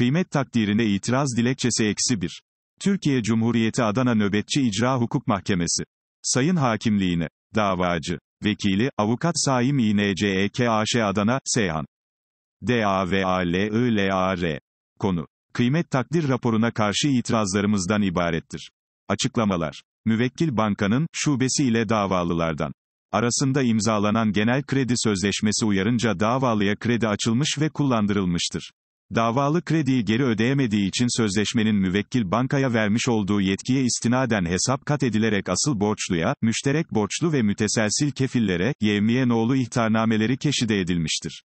Kıymet takdirine itiraz dilekçesi eksi 1. Türkiye Cumhuriyeti Adana Nöbetçi İcra Hukuk Mahkemesi. Sayın Hakimliğine. Davacı. Vekili, Avukat Saim İNCEKAŞ Adana, Seyhan. DAVALILAR. Konu. Kıymet takdir raporuna karşı itirazlarımızdan ibarettir. Açıklamalar. Müvekkil bankanın, şubesi ile davalılardan. Arasında imzalanan genel kredi sözleşmesi uyarınca davalıya kredi açılmış ve kullandırılmıştır. Davalı krediyi geri ödeyemediği için sözleşmenin müvekkil bankaya vermiş olduğu yetkiye istinaden hesap kat edilerek asıl borçluya, müşterek borçlu ve müteselsil kefillere, yevmiye nolu ihtarnameleri keşide edilmiştir.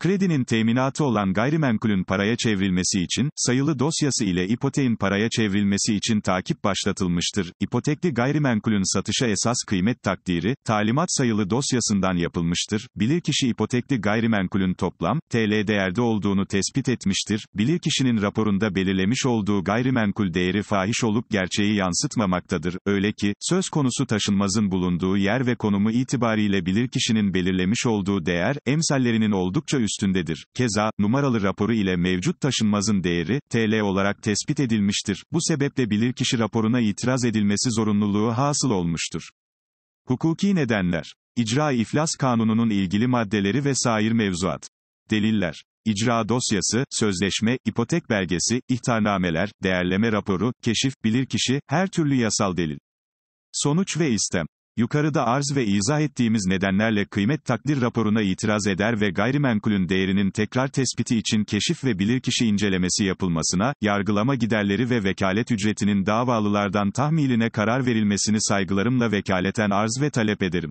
Kredinin teminatı olan gayrimenkulün paraya çevrilmesi için, sayılı dosyası ile ipoteğin paraya çevrilmesi için takip başlatılmıştır. İpotekli gayrimenkulün satışa esas kıymet takdiri, talimat sayılı dosyasından yapılmıştır. Bilirkişi ipotekli gayrimenkulün toplam, TL değerde olduğunu tespit etmiştir. Bilirkişinin raporunda belirlemiş olduğu gayrimenkul değeri fahiş olup gerçeği yansıtmamaktadır. Öyle ki, söz konusu taşınmazın bulunduğu yer ve konumu itibariyle bilirkişinin belirlemiş olduğu değer, emsallerinin oldukça üstündedir üstündedir. Keza, numaralı raporu ile mevcut taşınmazın değeri, TL olarak tespit edilmiştir. Bu sebeple bilirkişi raporuna itiraz edilmesi zorunluluğu hasıl olmuştur. Hukuki nedenler. İcra İflas Kanunu'nun ilgili maddeleri ve sair mevzuat. Deliller. İcra dosyası, sözleşme, ipotek belgesi, ihtarnameler, değerleme raporu, keşif, bilirkişi, her türlü yasal delil. Sonuç ve istem. Yukarıda arz ve izah ettiğimiz nedenlerle kıymet takdir raporuna itiraz eder ve gayrimenkulün değerinin tekrar tespiti için keşif ve bilirkişi incelemesi yapılmasına, yargılama giderleri ve vekalet ücretinin davalılardan tahmiline karar verilmesini saygılarımla vekaleten arz ve talep ederim.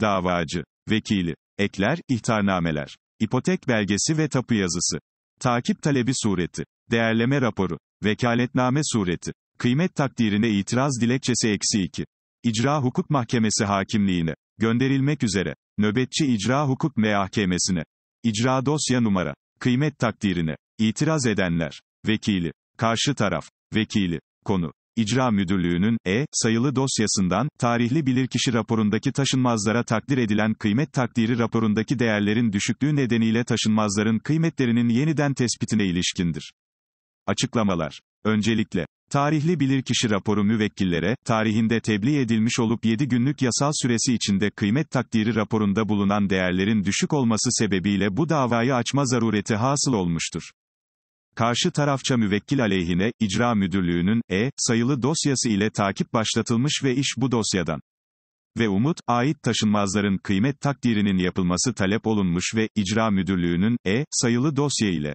Davacı, vekili, ekler, ihtarnameler, ipotek belgesi ve tapu yazısı, takip talebi sureti, değerleme raporu, vekaletname sureti, kıymet takdirine itiraz dilekçesi eksi 2. İcra Hukuk Mahkemesi Hakimliğine gönderilmek üzere nöbetçi icra hukuk mehkemesine icra dosya numara kıymet takdirine itiraz edenler vekili karşı taraf vekili konu İcra Müdürlüğü'nün, E, sayılı dosyasından, tarihli bilirkişi raporundaki taşınmazlara takdir edilen kıymet takdiri raporundaki değerlerin düşüklüğü nedeniyle taşınmazların kıymetlerinin yeniden tespitine ilişkindir. Açıklamalar Öncelikle, Tarihli bilirkişi raporu müvekkillere, tarihinde tebliğ edilmiş olup 7 günlük yasal süresi içinde kıymet takdiri raporunda bulunan değerlerin düşük olması sebebiyle bu davayı açma zarureti hasıl olmuştur. Karşı tarafça müvekkil aleyhine, icra müdürlüğünün, E, sayılı dosyası ile takip başlatılmış ve iş bu dosyadan ve umut, ait taşınmazların kıymet takdirinin yapılması talep olunmuş ve, icra müdürlüğünün, E, sayılı dosya ile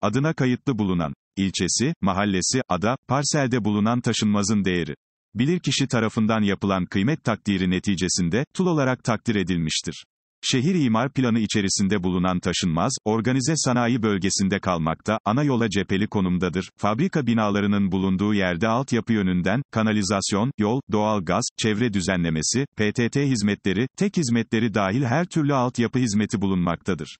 adına kayıtlı bulunan ilçesi, mahallesi, ada, parselde bulunan taşınmazın değeri. Bilirkişi tarafından yapılan kıymet takdiri neticesinde, tul olarak takdir edilmiştir. Şehir imar planı içerisinde bulunan taşınmaz, organize sanayi bölgesinde kalmakta, ana yola cepheli konumdadır, fabrika binalarının bulunduğu yerde altyapı yönünden, kanalizasyon, yol, doğal gaz, çevre düzenlemesi, PTT hizmetleri, tek hizmetleri dahil her türlü altyapı hizmeti bulunmaktadır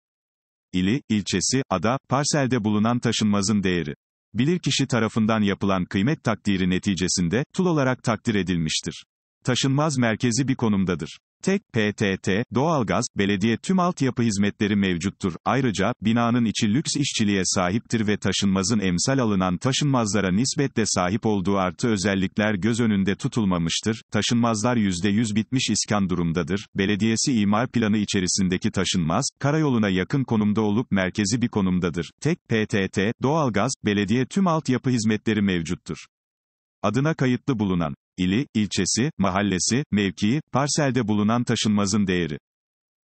ili, ilçesi, ada, parselde bulunan taşınmazın değeri. Bilirkişi tarafından yapılan kıymet takdiri neticesinde, tul olarak takdir edilmiştir. Taşınmaz merkezi bir konumdadır. Tek, PTT, doğalgaz, belediye tüm altyapı hizmetleri mevcuttur. Ayrıca, binanın içi lüks işçiliğe sahiptir ve taşınmazın emsal alınan taşınmazlara nispetle sahip olduğu artı özellikler göz önünde tutulmamıştır. Taşınmazlar %100 bitmiş iskan durumdadır. Belediyesi imar planı içerisindeki taşınmaz, karayoluna yakın konumda olup merkezi bir konumdadır. Tek, PTT, doğalgaz, belediye tüm altyapı hizmetleri mevcuttur adına kayıtlı bulunan ili, ilçesi, mahallesi, mevkii, parselde bulunan taşınmazın değeri.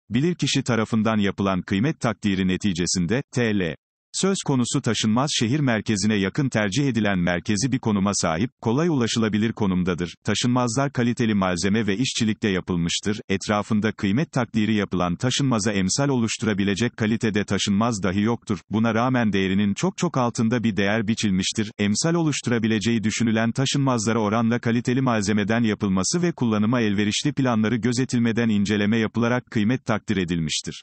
Bilirkişi tarafından yapılan kıymet takdiri neticesinde, TL. Söz konusu taşınmaz şehir merkezine yakın tercih edilen merkezi bir konuma sahip, kolay ulaşılabilir konumdadır. Taşınmazlar kaliteli malzeme ve işçilikte yapılmıştır. Etrafında kıymet takdiri yapılan taşınmaza emsal oluşturabilecek kalitede taşınmaz dahi yoktur. Buna rağmen değerinin çok çok altında bir değer biçilmiştir. Emsal oluşturabileceği düşünülen taşınmazlara oranla kaliteli malzemeden yapılması ve kullanıma elverişli planları gözetilmeden inceleme yapılarak kıymet takdir edilmiştir.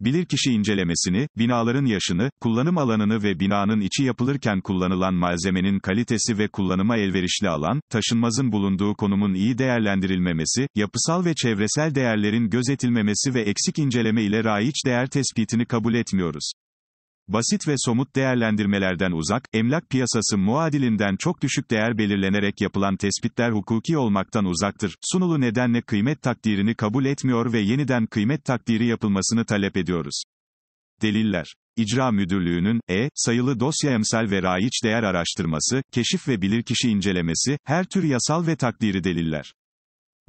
Bilirkişi incelemesini, binaların yaşını, kullanım alanını ve binanın içi yapılırken kullanılan malzemenin kalitesi ve kullanıma elverişli alan, taşınmazın bulunduğu konumun iyi değerlendirilmemesi, yapısal ve çevresel değerlerin gözetilmemesi ve eksik inceleme ile raiç değer tespitini kabul etmiyoruz. Basit ve somut değerlendirmelerden uzak, emlak piyasası muadilinden çok düşük değer belirlenerek yapılan tespitler hukuki olmaktan uzaktır. Sunulu nedenle kıymet takdirini kabul etmiyor ve yeniden kıymet takdiri yapılmasını talep ediyoruz. Deliller İcra Müdürlüğü'nün, E, sayılı dosya emsal ve raiç değer araştırması, keşif ve bilirkişi incelemesi, her tür yasal ve takdiri deliller.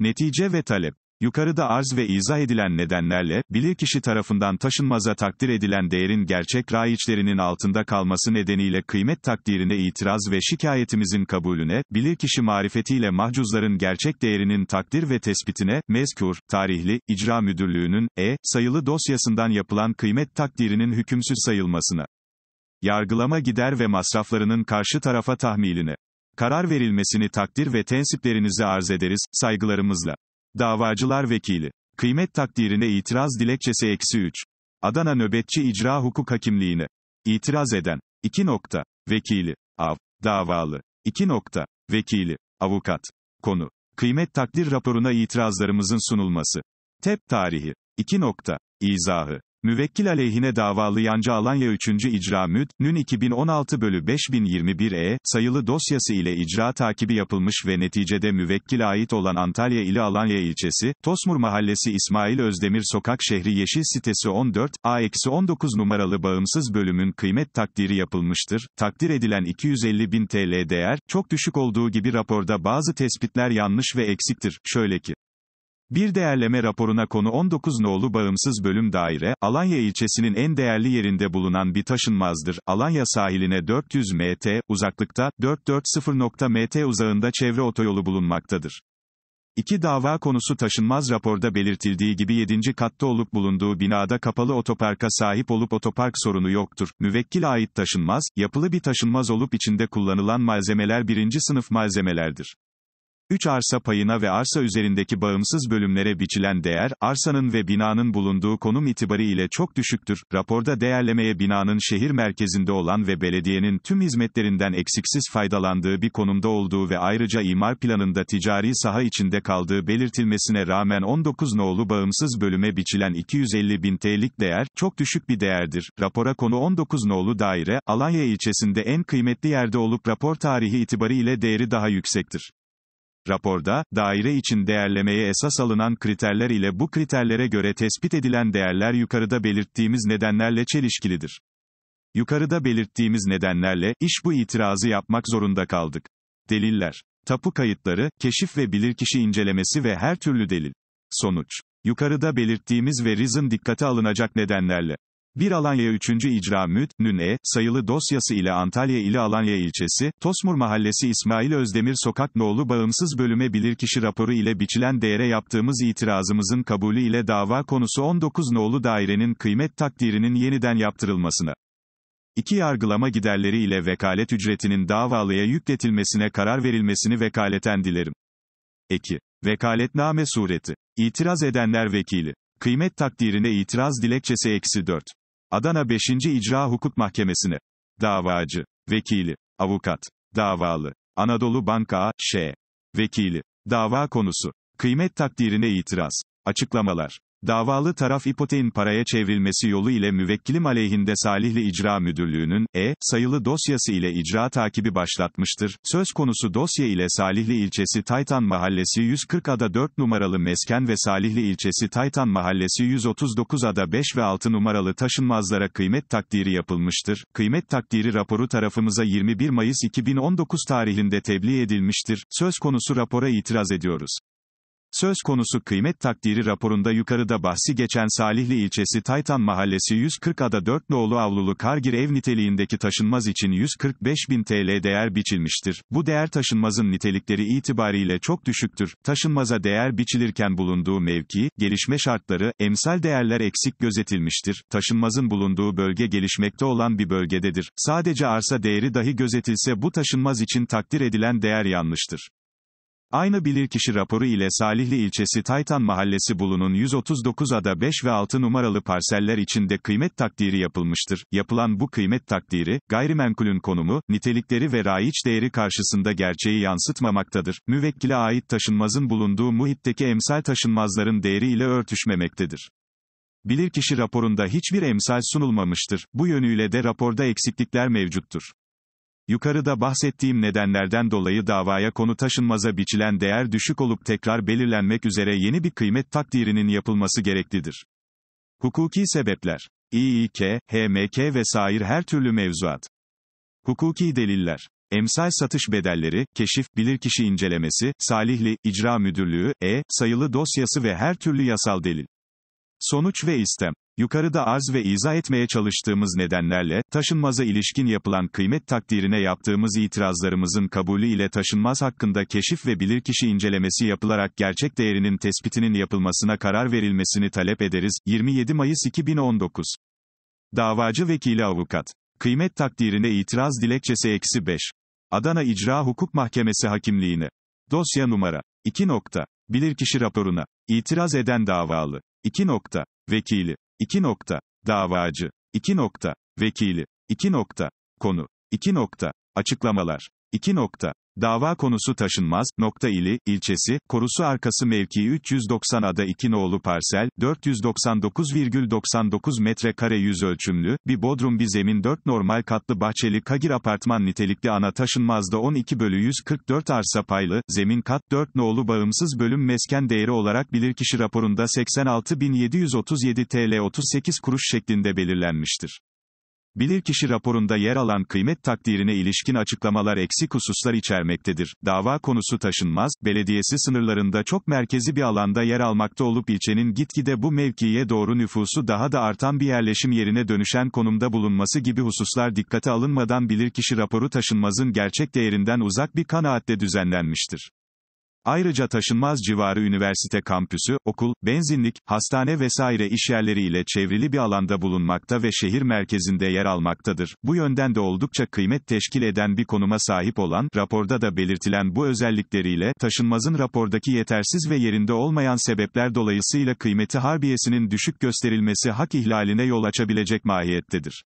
Netice ve talep Yukarıda arz ve izah edilen nedenlerle, bilirkişi tarafından taşınmaza takdir edilen değerin gerçek raiçlerinin altında kalması nedeniyle kıymet takdirine itiraz ve şikayetimizin kabulüne, bilirkişi marifetiyle mahcuzların gerçek değerinin takdir ve tespitine, mezkur, tarihli, icra müdürlüğünün, e, sayılı dosyasından yapılan kıymet takdirinin hükümsüz sayılmasına, yargılama gider ve masraflarının karşı tarafa tahmiline, karar verilmesini takdir ve tensiplerinizi arz ederiz, saygılarımızla. Davacılar Vekili. Kıymet takdirine itiraz dilekçesi eksi 3. Adana Nöbetçi İcra Hukuk Hakimliğine. İtiraz eden. 2. Nokta. Vekili. Av. Davalı. 2. Nokta. Vekili. Avukat. Konu. Kıymet takdir raporuna itirazlarımızın sunulması. TEP tarihi. 2. Nokta. İzahı. Müvekkil aleyhine davalı Yancı Alanya 3. İcra Müd, Nün 2016 bölü 5021 E, sayılı dosyası ile icra takibi yapılmış ve neticede müvekkile ait olan Antalya ili Alanya ilçesi, Tosmur Mahallesi İsmail Özdemir Sokak Şehri Yeşil Sitesi 14, A-19 numaralı bağımsız bölümün kıymet takdiri yapılmıştır. Takdir edilen 250 bin TL değer, çok düşük olduğu gibi raporda bazı tespitler yanlış ve eksiktir. Şöyle ki, bir değerleme raporuna konu 19 nolu bağımsız bölüm daire, Alanya ilçesinin en değerli yerinde bulunan bir taşınmazdır. Alanya sahiline 400 mt uzaklıkta 440.mt uzağında çevre otoyolu bulunmaktadır. İki dava konusu taşınmaz raporda belirtildiği gibi 7. katta olup bulunduğu binada kapalı otoparka sahip olup otopark sorunu yoktur. Müvekkil ait taşınmaz, yapılı bir taşınmaz olup içinde kullanılan malzemeler birinci sınıf malzemelerdir. 3 arsa payına ve arsa üzerindeki bağımsız bölümlere biçilen değer, arsanın ve binanın bulunduğu konum itibariyle çok düşüktür. Raporda değerlemeye binanın şehir merkezinde olan ve belediyenin tüm hizmetlerinden eksiksiz faydalandığı bir konumda olduğu ve ayrıca imar planında ticari saha içinde kaldığı belirtilmesine rağmen 19 nolu bağımsız bölüme biçilen 250 bin TL'lik değer, çok düşük bir değerdir. Rapora konu 19 nolu daire, Alanya ilçesinde en kıymetli yerde olup rapor tarihi itibariyle değeri daha yüksektir. Raporda, daire için değerlemeye esas alınan kriterler ile bu kriterlere göre tespit edilen değerler yukarıda belirttiğimiz nedenlerle çelişkilidir. Yukarıda belirttiğimiz nedenlerle, iş bu itirazı yapmak zorunda kaldık. Deliller. Tapu kayıtları, keşif ve bilirkişi incelemesi ve her türlü delil. Sonuç. Yukarıda belirttiğimiz ve RIS'in dikkate alınacak nedenlerle. Bir Alanya 3. İcra Müd, Nün'e, sayılı dosyası ile Antalya ili Alanya ilçesi, Tosmur Mahallesi İsmail Özdemir Sokak Noğlu Bağımsız Bölüme Bilirkişi raporu ile biçilen değere yaptığımız itirazımızın kabulü ile dava konusu 19 Noğlu Dairenin kıymet takdirinin yeniden yaptırılmasına. 2 yargılama giderleri ile vekalet ücretinin davalıya yükletilmesine karar verilmesini vekaleten dilerim. Eki. Vekaletname sureti. İtiraz edenler vekili. Kıymet takdirine itiraz dilekçesi eksi 4. Adana 5. İcra Hukuk Mahkemesi'ne. Davacı. Vekili. Avukat. Davalı. Anadolu Banka A.Ş. Vekili. Dava konusu. Kıymet takdirine itiraz. Açıklamalar. Davalı taraf ipoteğin paraya çevrilmesi yolu ile müvekkilim aleyhinde Salihli İcra Müdürlüğü'nün, E, sayılı dosyası ile icra takibi başlatmıştır. Söz konusu dosya ile Salihli ilçesi Taytan Mahallesi 140 ada 4 numaralı mesken ve Salihli ilçesi Taytan Mahallesi 139 ada 5 ve 6 numaralı taşınmazlara kıymet takdiri yapılmıştır. Kıymet takdiri raporu tarafımıza 21 Mayıs 2019 tarihinde tebliğ edilmiştir. Söz konusu rapora itiraz ediyoruz. Söz konusu kıymet takdiri raporunda yukarıda bahsi geçen Salihli ilçesi Taytan mahallesi 140 ada 4 nolu avlulu kargir ev niteliğindeki taşınmaz için 145 bin TL değer biçilmiştir. Bu değer taşınmazın nitelikleri itibariyle çok düşüktür. Taşınmaza değer biçilirken bulunduğu mevki, gelişme şartları, emsal değerler eksik gözetilmiştir. Taşınmazın bulunduğu bölge gelişmekte olan bir bölgededir. Sadece arsa değeri dahi gözetilse bu taşınmaz için takdir edilen değer yanlıştır. Aynı bilirkişi raporu ile Salihli ilçesi Taytan Mahallesi bulunun 139 ada 5 ve 6 numaralı parseller içinde kıymet takdiri yapılmıştır. Yapılan bu kıymet takdiri, gayrimenkulün konumu, nitelikleri ve raiç değeri karşısında gerçeği yansıtmamaktadır. Müvekkile ait taşınmazın bulunduğu muhitteki emsal taşınmazların değeri ile örtüşmemektedir. Bilirkişi raporunda hiçbir emsal sunulmamıştır. Bu yönüyle de raporda eksiklikler mevcuttur. Yukarıda bahsettiğim nedenlerden dolayı davaya konu taşınmaza biçilen değer düşük olup tekrar belirlenmek üzere yeni bir kıymet takdirinin yapılması gereklidir. Hukuki sebepler. İİK, HMK vesaire her türlü mevzuat. Hukuki deliller. Emsal satış bedelleri, keşif, bilirkişi incelemesi, Salihli, icra Müdürlüğü, E, sayılı dosyası ve her türlü yasal delil. Sonuç ve istem. Yukarıda arz ve izah etmeye çalıştığımız nedenlerle, taşınmaza ilişkin yapılan kıymet takdirine yaptığımız itirazlarımızın kabulü ile taşınmaz hakkında keşif ve bilirkişi incelemesi yapılarak gerçek değerinin tespitinin yapılmasına karar verilmesini talep ederiz. 27 Mayıs 2019 Davacı Vekili Avukat Kıymet takdirine itiraz dilekçesi eksi 5. Adana İcra Hukuk Mahkemesi Hakimliğine. Dosya numara. 2. Bilirkişi raporuna. İtiraz eden davalı. 2. Vekili. 2 nokta, davacı, 2 nokta, vekili, 2 nokta, konu, 2 nokta, açıklamalar, 2 nokta, Dava konusu taşınmaz, nokta ili, ilçesi, korusu arkası mevki 390 ada 2 nolu parsel, 499,99 metrekare yüz ölçümlü, bir bodrum bir zemin 4 normal katlı bahçeli kagir apartman nitelikli ana taşınmazda 12 bölü 144 arsa paylı, zemin kat, 4 nolu bağımsız bölüm mesken değeri olarak bilirkişi raporunda 86.737 TL 38 kuruş şeklinde belirlenmiştir. Bilirkişi raporunda yer alan kıymet takdirine ilişkin açıklamalar eksik hususlar içermektedir. Dava konusu taşınmaz, belediyesi sınırlarında çok merkezi bir alanda yer almakta olup ilçenin gitgide bu mevkiye doğru nüfusu daha da artan bir yerleşim yerine dönüşen konumda bulunması gibi hususlar dikkate alınmadan bilirkişi raporu taşınmazın gerçek değerinden uzak bir kanaatle düzenlenmiştir. Ayrıca taşınmaz civarı üniversite kampüsü, okul, benzinlik, hastane vesaire işyerleri ile çevrili bir alanda bulunmakta ve şehir merkezinde yer almaktadır. Bu yönden de oldukça kıymet teşkil eden bir konuma sahip olan, raporda da belirtilen bu özellikleriyle, taşınmazın rapordaki yetersiz ve yerinde olmayan sebepler dolayısıyla kıymeti harbiyesinin düşük gösterilmesi hak ihlaline yol açabilecek mahiyettedir.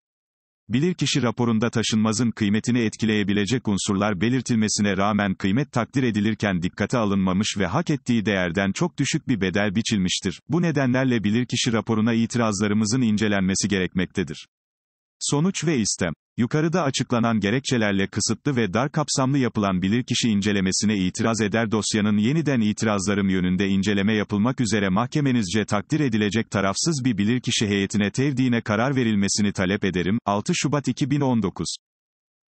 Bilirkişi raporunda taşınmazın kıymetini etkileyebilecek unsurlar belirtilmesine rağmen kıymet takdir edilirken dikkate alınmamış ve hak ettiği değerden çok düşük bir bedel biçilmiştir. Bu nedenlerle bilirkişi raporuna itirazlarımızın incelenmesi gerekmektedir. Sonuç ve istem. Yukarıda açıklanan gerekçelerle kısıtlı ve dar kapsamlı yapılan bilirkişi incelemesine itiraz eder dosyanın yeniden itirazlarım yönünde inceleme yapılmak üzere mahkemenizce takdir edilecek tarafsız bir bilirkişi heyetine tevdiğine karar verilmesini talep ederim. 6 Şubat 2019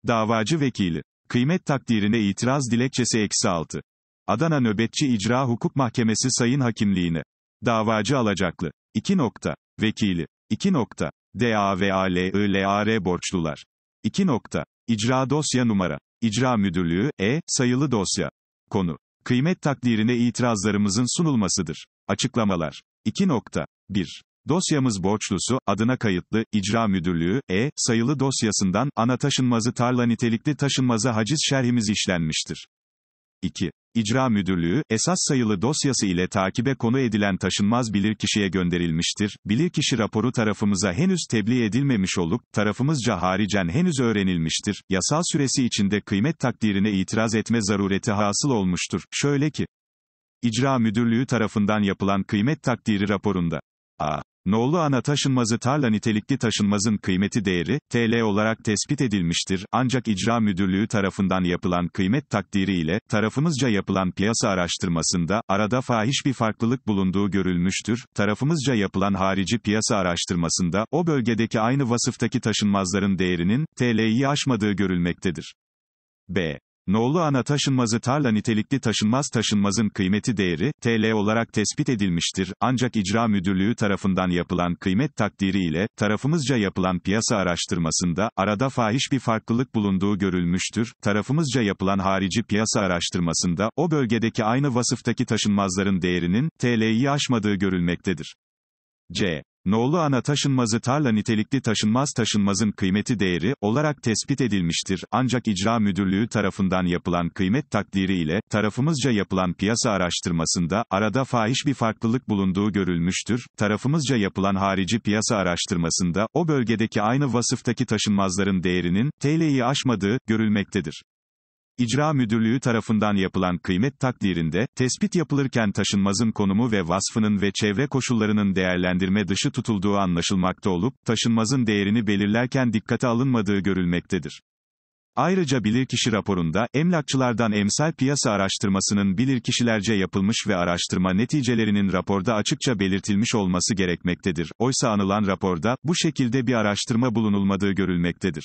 Davacı Vekili Kıymet takdirine itiraz dilekçesi eksi 6. Adana Nöbetçi İcra Hukuk Mahkemesi Sayın Hakimliğine. Davacı alacaklı. 2. Nokta. Vekili. 2. Nokta. DA ve ALILAR borçlular. 2. Nokta. İcra dosya numara. İcra Müdürlüğü, E, sayılı dosya. Konu. Kıymet takdirine itirazlarımızın sunulmasıdır. Açıklamalar. 2. Nokta. 1. Dosyamız borçlusu, adına kayıtlı, İcra Müdürlüğü, E, sayılı dosyasından, ana taşınmazı tarla nitelikli taşınmazı haciz şerhimiz işlenmiştir. 2. İcra Müdürlüğü, esas sayılı dosyası ile takibe konu edilen taşınmaz bilirkişiye gönderilmiştir. Bilirkişi raporu tarafımıza henüz tebliğ edilmemiş olup, tarafımızca haricen henüz öğrenilmiştir. Yasal süresi içinde kıymet takdirine itiraz etme zarureti hasıl olmuştur. Şöyle ki, İcra Müdürlüğü tarafından yapılan kıymet takdiri raporunda, a. Noğlu ana taşınmazı tarla nitelikli taşınmazın kıymeti değeri, TL olarak tespit edilmiştir, ancak icra müdürlüğü tarafından yapılan kıymet takdiri ile, tarafımızca yapılan piyasa araştırmasında, arada fahiş bir farklılık bulunduğu görülmüştür, tarafımızca yapılan harici piyasa araştırmasında, o bölgedeki aynı vasıftaki taşınmazların değerinin, TL'yi aşmadığı görülmektedir. B. Noğlu ana taşınmazı tarla nitelikli taşınmaz taşınmazın kıymeti değeri, TL olarak tespit edilmiştir, ancak icra müdürlüğü tarafından yapılan kıymet takdiri ile, tarafımızca yapılan piyasa araştırmasında, arada fahiş bir farklılık bulunduğu görülmüştür, tarafımızca yapılan harici piyasa araştırmasında, o bölgedeki aynı vasıftaki taşınmazların değerinin, TL'yi aşmadığı görülmektedir. C. Noğlu ana taşınmazı tarla nitelikli taşınmaz taşınmazın kıymeti değeri olarak tespit edilmiştir. Ancak icra müdürlüğü tarafından yapılan kıymet takdiri ile tarafımızca yapılan piyasa araştırmasında arada fahiş bir farklılık bulunduğu görülmüştür. Tarafımızca yapılan harici piyasa araştırmasında o bölgedeki aynı vasıftaki taşınmazların değerinin TL'yi aşmadığı görülmektedir. İcra Müdürlüğü tarafından yapılan kıymet takdirinde, tespit yapılırken taşınmazın konumu ve vasfının ve çevre koşullarının değerlendirme dışı tutulduğu anlaşılmakta olup, taşınmazın değerini belirlerken dikkate alınmadığı görülmektedir. Ayrıca bilirkişi raporunda, emlakçılardan emsal piyasa araştırmasının bilirkişilerce yapılmış ve araştırma neticelerinin raporda açıkça belirtilmiş olması gerekmektedir. Oysa anılan raporda, bu şekilde bir araştırma bulunulmadığı görülmektedir.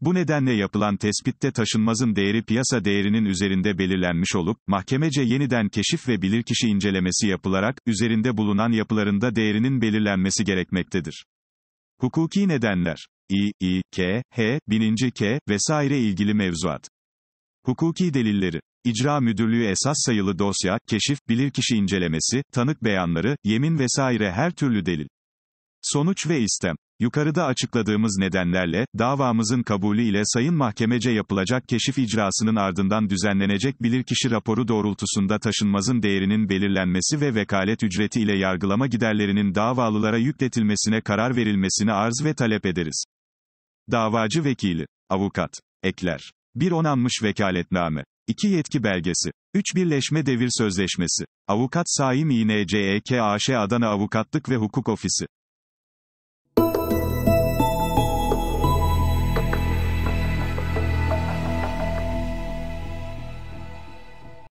Bu nedenle yapılan tespitte taşınmazın değeri piyasa değerinin üzerinde belirlenmiş olup, mahkemece yeniden keşif ve bilirkişi incelemesi yapılarak, üzerinde bulunan yapılarında değerinin belirlenmesi gerekmektedir. Hukuki nedenler. İ, İ, K, H, bininci K, vesaire ilgili mevzuat. Hukuki delilleri. İcra Müdürlüğü esas sayılı dosya, keşif, bilirkişi incelemesi, tanık beyanları, yemin vesaire her türlü delil. Sonuç ve istem. Yukarıda açıkladığımız nedenlerle, davamızın kabulü ile sayın mahkemece yapılacak keşif icrasının ardından düzenlenecek bilirkişi raporu doğrultusunda taşınmazın değerinin belirlenmesi ve vekalet ücreti ile yargılama giderlerinin davalılara yükletilmesine karar verilmesini arz ve talep ederiz. Davacı vekili, avukat, ekler. 1 onanmış vekaletname. 2 yetki belgesi. 3 birleşme devir sözleşmesi. Avukat Saim İNCEKAŞ Adana Avukatlık ve Hukuk Ofisi.